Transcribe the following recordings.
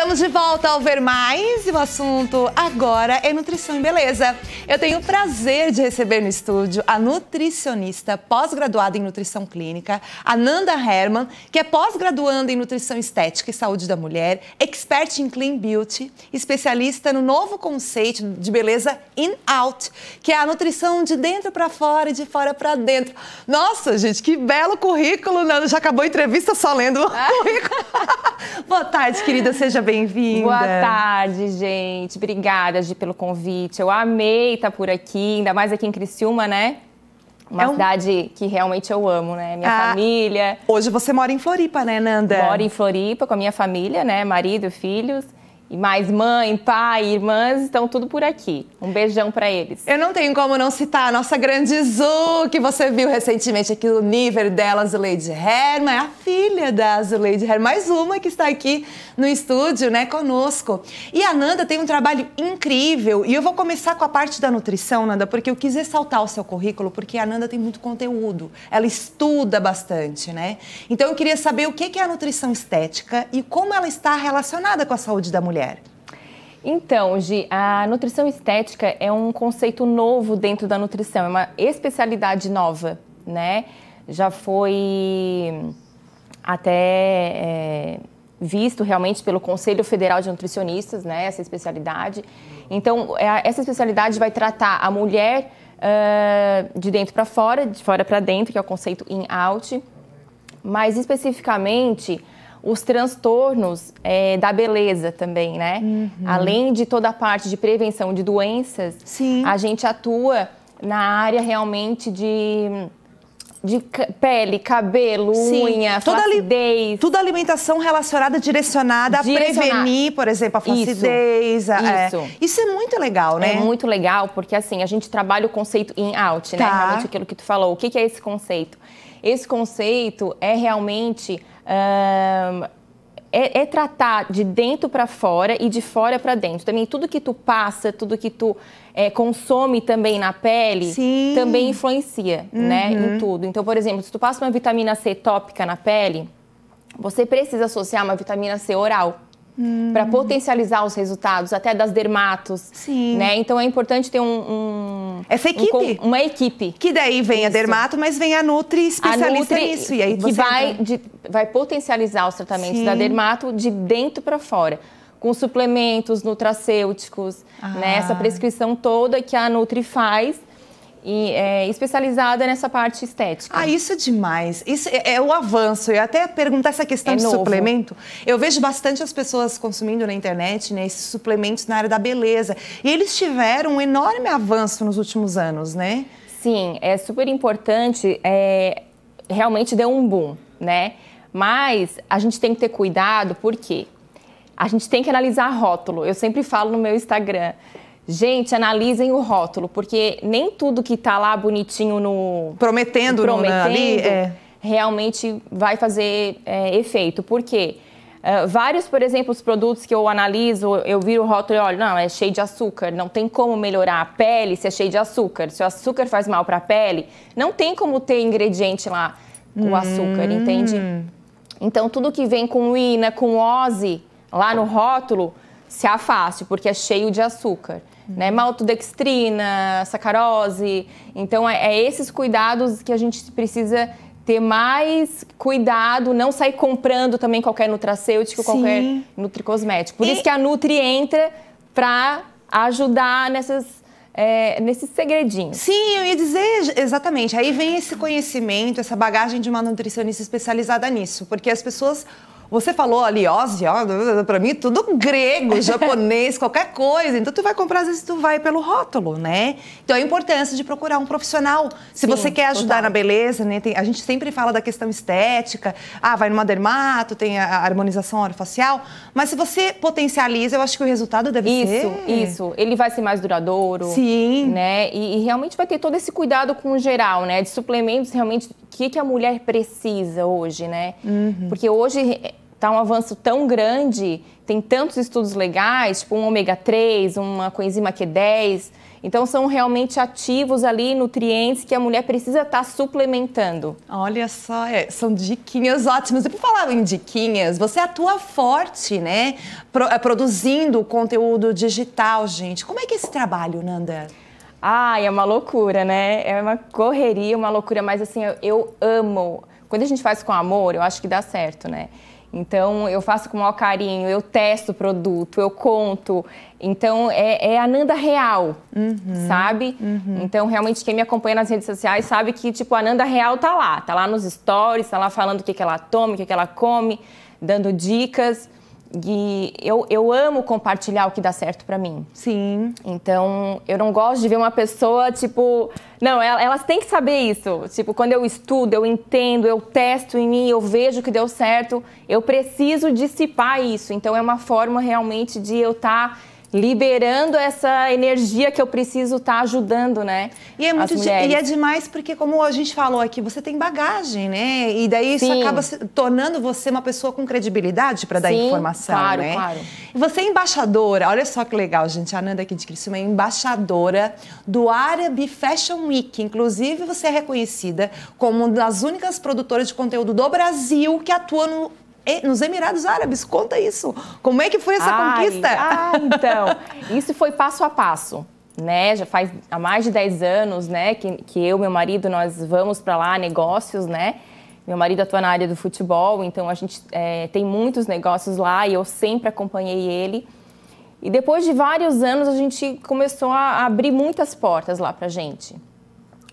Estamos de volta ao Ver Mais e o assunto agora é nutrição e beleza. Eu tenho o prazer de receber no estúdio a nutricionista pós-graduada em nutrição clínica, Ananda Herman, que é pós-graduanda em nutrição estética e saúde da mulher, expert em clean beauty, especialista no novo conceito de beleza in-out, que é a nutrição de dentro para fora e de fora para dentro. Nossa, gente, que belo currículo, Nanda. Já acabou a entrevista só lendo o ah. currículo. Boa tarde, querida. Seja bem bem-vinda. Boa tarde, gente. Obrigada, Gi, pelo convite. Eu amei estar tá por aqui, ainda mais aqui em Criciúma, né? Uma é um... cidade que realmente eu amo, né? Minha ah, família. Hoje você mora em Floripa, né, Nanda? Moro em Floripa com a minha família, né? Marido, filhos. E mais mãe, pai, irmãs estão tudo por aqui. Um beijão para eles. Eu não tenho como não citar a nossa grande Zu, que você viu recentemente aqui no nível dela, Zuleide Herman, a filha da Zuleide Herman, mais uma que está aqui no estúdio, né, conosco. E a Nanda tem um trabalho incrível. E eu vou começar com a parte da nutrição, Nanda, porque eu quis ressaltar o seu currículo, porque a Nanda tem muito conteúdo. Ela estuda bastante, né? Então eu queria saber o que é a nutrição estética e como ela está relacionada com a saúde da mulher mulher? Então, Gi, a nutrição estética é um conceito novo dentro da nutrição, é uma especialidade nova, né? Já foi hum, até é, visto realmente pelo Conselho Federal de Nutricionistas, né? Essa especialidade. Então, é essa especialidade vai tratar a mulher uh, de dentro para fora, de fora para dentro, que é o conceito in-out, mas especificamente os transtornos é, da beleza também, né? Uhum. Além de toda a parte de prevenção de doenças, Sim. a gente atua na área realmente de de pele, cabelo, Sim, unha, toda flacidez. Toda alimentação relacionada, direcionada a prevenir, por exemplo, a flacidez. É. Isso. A, isso. É. isso. é muito legal, né? É muito legal, porque assim, a gente trabalha o conceito in-out, né? tá. né? Realmente aquilo que tu falou. O que, que é esse conceito? Esse conceito é realmente é, é, tratar de dentro para fora e de fora para dentro. Também tudo que tu passa, tudo que tu é, consome também na pele, Sim. também influencia, uhum. né, em uhum. tudo. Então, por exemplo, se tu passa uma vitamina C tópica na pele, você precisa associar uma vitamina C oral hum. para potencializar os resultados, até das dermatos. Sim. Né? Então é importante ter um. um é Essa equipe. Um, uma equipe. Que daí vem Isso. a dermato, mas vem a Nutri especialista a Nutri, nisso. E aí que vai, de, vai potencializar os tratamentos Sim. da dermato de dentro para fora com suplementos nutracêuticos, ah. né? Essa prescrição toda que a Nutri faz e, é, especializada nessa parte estética. Ah, isso é demais. Isso é, é o avanço. Eu até perguntar essa questão é de novo. suplemento. Eu vejo bastante as pessoas consumindo na internet né, esses suplementos na área da beleza. E eles tiveram um enorme avanço nos últimos anos, né? Sim, é super importante. É, realmente deu um boom, né? Mas a gente tem que ter cuidado, por quê? A gente tem que analisar rótulo. Eu sempre falo no meu Instagram. Gente, analisem o rótulo, porque nem tudo que tá lá bonitinho no. Prometendo, né, prometendo no, ali, é. realmente vai fazer é, efeito. Por quê? Uh, vários, por exemplo, os produtos que eu analiso, eu viro o rótulo e olho, não, é cheio de açúcar, não tem como melhorar a pele se é cheio de açúcar. Se o açúcar faz mal para a pele, não tem como ter ingrediente lá com hum. açúcar, entende? Então, tudo que vem com ina, né, com ose, lá no rótulo, se afaste, porque é cheio de açúcar. Né? Uhum. Maltodextrina, sacarose. Então, é, é, esses cuidados que a gente precisa ter mais cuidado, não sair comprando também qualquer nutracêutico, Sim. qualquer nutricosmético. Por e... isso que a Nutri entra para ajudar nessas é, nesses segredinhos. Sim, eu ia dizer exatamente. Aí vem esse conhecimento, essa bagagem de uma nutricionista especializada nisso, porque as pessoas você falou ali, Ozzy, assim, ó, pra mim tudo grego, japonês, qualquer coisa. Então tu vai comprar, às vezes tu vai pelo rótulo, né? Então a importância de procurar um profissional. Se Sim, você quer ajudar total. na beleza, né? Tem, a gente sempre fala da questão estética. Ah, vai numa dermato, tem a, harmonização orofacial. Mas se você potencializa, eu acho que o resultado deve isso, ser... Isso, isso. Ele vai ser mais duradouro. Sim. Né? E, e, realmente vai ter todo esse cuidado com o geral, né? De suplementos, realmente, o que, que a mulher precisa hoje, né? Uhum. Porque hoje tá um avanço tão grande, tem tantos estudos legais, tipo um ômega 3, uma coenzima Q10. Então são realmente ativos ali, nutrientes que a mulher precisa estar tá suplementando. Olha só, é, são diquinhas ótimas. E por falar em diquinhas, você atua forte, né? Pro, é, produzindo conteúdo digital, gente. Como é que é esse trabalho, Nanda? Ai, é uma loucura, né? É uma correria, uma loucura, mas assim, eu, eu amo. Quando a gente faz com amor, eu acho que dá certo, né? Então, eu faço com o maior carinho, eu testo o produto, eu conto. Então, é, é a Nanda real, uhum, sabe? Uhum. Então, realmente, quem me acompanha nas redes sociais sabe que, tipo, a Nanda real tá lá. Tá lá nos stories, tá lá falando o que, que ela toma, o que, que ela come, dando dicas. E eu, eu amo compartilhar o que dá certo para mim. Sim. Então, eu não gosto de ver uma pessoa, tipo... Não, elas têm que saber isso. Tipo, quando eu estudo, eu entendo, eu testo em mim, eu vejo que deu certo. Eu preciso dissipar isso. Então, é uma forma realmente de eu estar... Tá liberando essa energia que eu preciso estar tá ajudando, né? E é muito de, e é demais porque como a gente falou aqui, você tem bagagem, né? E daí Sim. isso acaba se, tornando você uma pessoa com credibilidade para dar Sim, informação, claro, né? Claro. E você é embaixadora, olha só que legal, gente. A Nanda aqui de Criciúma é embaixadora do Arab Fashion Week. Inclusive, você é reconhecida como uma das únicas produtoras de conteúdo do Brasil que atua no nos Emirados Árabes. Conta isso. Como é que foi essa ai, conquista? Ah, então. Isso foi passo a passo. Né, já faz há mais de 10 anos, né, que, que eu, meu marido, nós vamos para lá, negócios, né? Meu marido atua na área do futebol, então a gente é, tem muitos negócios lá e eu sempre acompanhei ele. E depois de vários anos, a gente começou a abrir muitas portas lá para gente.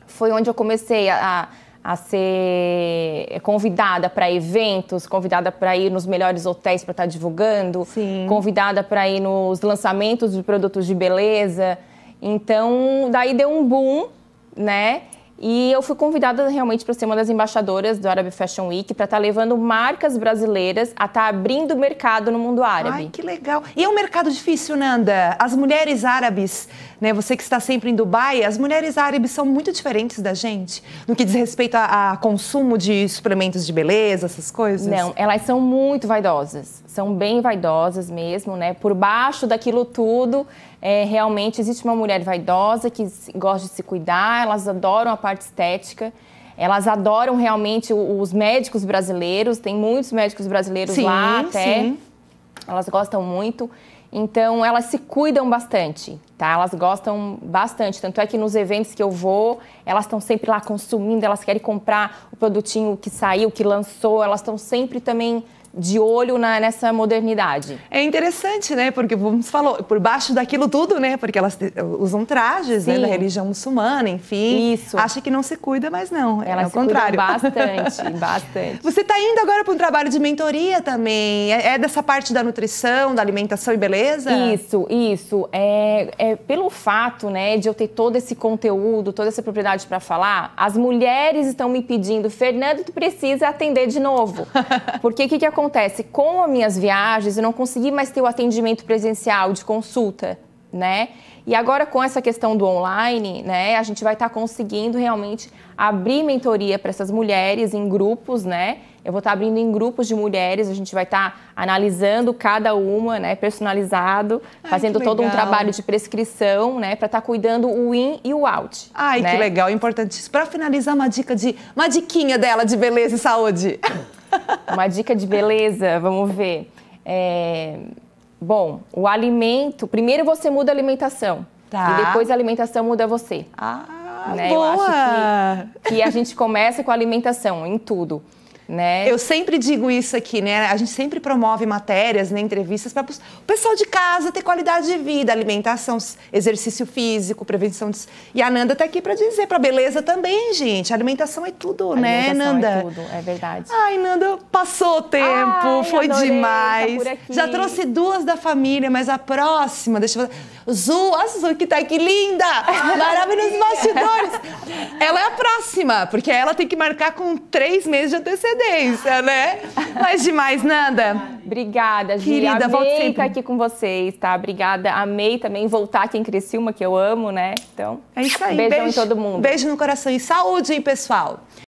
Foi onde eu comecei a, a a ser convidada para eventos, convidada para ir nos melhores hotéis para estar tá divulgando, Sim. convidada para ir nos lançamentos de produtos de beleza. Então, daí deu um boom, né? E eu fui convidada realmente para ser uma das embaixadoras do Arab Fashion Week para estar tá levando marcas brasileiras a estar tá abrindo o mercado no mundo árabe. Ai, que legal. E é um mercado difícil, Nanda. As mulheres árabes, né, você que está sempre em Dubai, as mulheres árabes são muito diferentes da gente no que diz respeito a, a consumo de suplementos de beleza, essas coisas? Não, elas são muito vaidosas são bem vaidosas mesmo, né? Por baixo daquilo tudo, é, realmente existe uma mulher vaidosa que gosta de se cuidar, elas adoram a parte estética. Elas adoram realmente os médicos brasileiros, tem muitos médicos brasileiros sim, lá até. Sim. Elas gostam muito. Então elas se cuidam bastante, tá? Elas gostam bastante. Tanto é que nos eventos que eu vou, elas estão sempre lá consumindo, elas querem comprar o produtinho que saiu, que lançou, elas estão sempre também de olho na, nessa modernidade. É interessante, né? Porque vamos falou por baixo daquilo tudo, né? Porque elas usam trajes né? da religião muçulmana, enfim. Isso. Acha que não se cuida, mas não. É elas é o contrário. Bastante, bastante. Você está indo agora para um trabalho de mentoria também. É, é, dessa parte da nutrição, da alimentação e beleza? Isso, isso. É, é pelo fato, né, de eu ter todo esse conteúdo, toda essa propriedade para falar. As mulheres estão me pedindo, Fernando, tu precisa atender de novo. Porque o que, que acontece? acontece? Com as minhas viagens, eu não consegui mais ter o atendimento presencial de consulta, né? E agora com essa questão do online, né, a gente vai estar tá conseguindo realmente abrir mentoria para essas mulheres em grupos, né? Eu vou estar tá abrindo em grupos de mulheres, a gente vai estar tá analisando cada uma, né, personalizado, Ai, fazendo todo um trabalho de prescrição, né, para estar tá cuidando o in e o out. Ai, né? que legal, importante. Para finalizar, uma dica de uma diquinha dela de beleza e saúde. Uma dica de beleza, vamos ver. É... Bom, o alimento. Primeiro você muda a alimentação. Tá. E depois a alimentação muda você. Ah, né? boa! Eu acho que, que a gente começa com a alimentação em tudo. Né? Eu sempre digo isso aqui, né? A gente sempre promove matérias, né, entrevistas para o pessoal de casa ter qualidade de vida, alimentação, exercício físico, prevenção de... E a Nanda está aqui para dizer, para beleza também, gente. A alimentação é tudo, né, é Nanda? É tudo, é verdade. Ai, Nanda, passou o tempo, Ai, foi adorei, tá demais. Tá Já trouxe duas da família, mas a próxima, deixa eu Zu, a Zu que está aqui linda, Maravilhosos bastidores. Ela é a próxima, porque ela tem que marcar com três meses de antecedência, ah. né? Mas demais, Nanda. Obrigada, Gi. Querida, Amei volte sempre. estar tá aqui com vocês, tá? Obrigada. Amei também voltar aqui em Criciúma, que eu amo, né? Então, é isso aí. beijão beijo, em todo mundo. Beijo no coração e saúde, hein, pessoal?